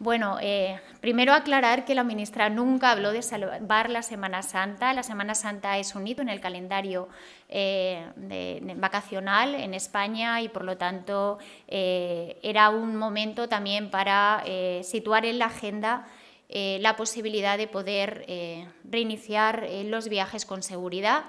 Bueno, eh, primero aclarar que la ministra nunca habló de salvar la Semana Santa. La Semana Santa es un hito en el calendario eh, vacacional en España y, por lo tanto, eh, era un momento también para situar en la agenda la posibilidad de poder reiniciar los viajes con seguridad.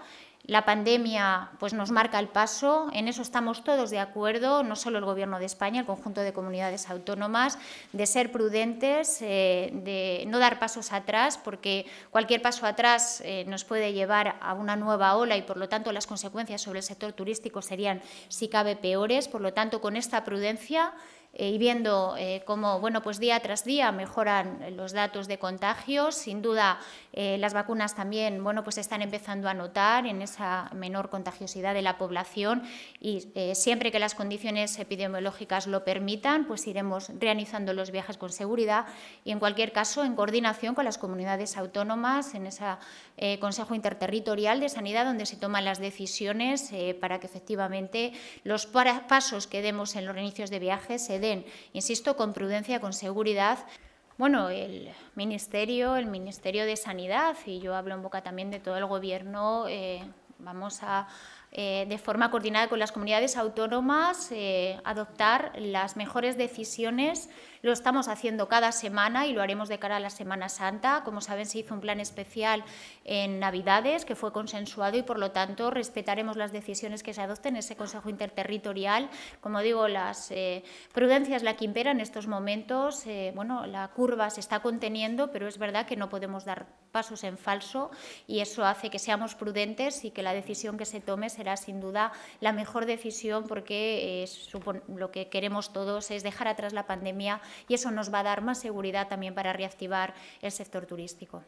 La pandemia pues, nos marca el paso, en eso estamos todos de acuerdo, no solo el Gobierno de España, el conjunto de comunidades autónomas, de ser prudentes, eh, de no dar pasos atrás, porque cualquier paso atrás eh, nos puede llevar a una nueva ola y, por lo tanto, las consecuencias sobre el sector turístico serían, si cabe, peores. Por lo tanto, con esta prudencia eh, y viendo eh, cómo, bueno, pues día tras día mejoran los datos de contagios. Sin duda, eh, las vacunas también, bueno, pues están empezando a notar en esa menor contagiosidad de la población y siempre que las condiciones epidemiológicas lo permitan, pues iremos realizando los viajes con seguridad y, en cualquier caso, en coordinación con las comunidades autónomas, en ese Consejo Interterritorial de Sanidad, donde se toman las decisiones para que efectivamente los pasos que demos en los inicios de viajes se insisto, con prudencia, con seguridad. Bueno, el Ministerio, el Ministerio de Sanidad, y yo hablo en boca también de todo el Gobierno, eh, vamos a eh, de forma coordinada con las comunidades autónomas, eh, adoptar las mejores decisiones. Lo estamos haciendo cada semana y lo haremos de cara a la Semana Santa. Como saben, se hizo un plan especial en Navidades que fue consensuado y, por lo tanto, respetaremos las decisiones que se adopten en ese Consejo Interterritorial. Como digo, las eh, prudencias la que impera en estos momentos. bueno, la curva se está conteniendo, pero es verdad que no podemos dar pasos en falso y eso hace que seamos prudentes y que la decisión que se tome será sin duda la mejor decisión porque eh, lo que queremos todos es dejar atrás la pandemia y eso nos va a dar más seguridad también para reactivar el sector turístico.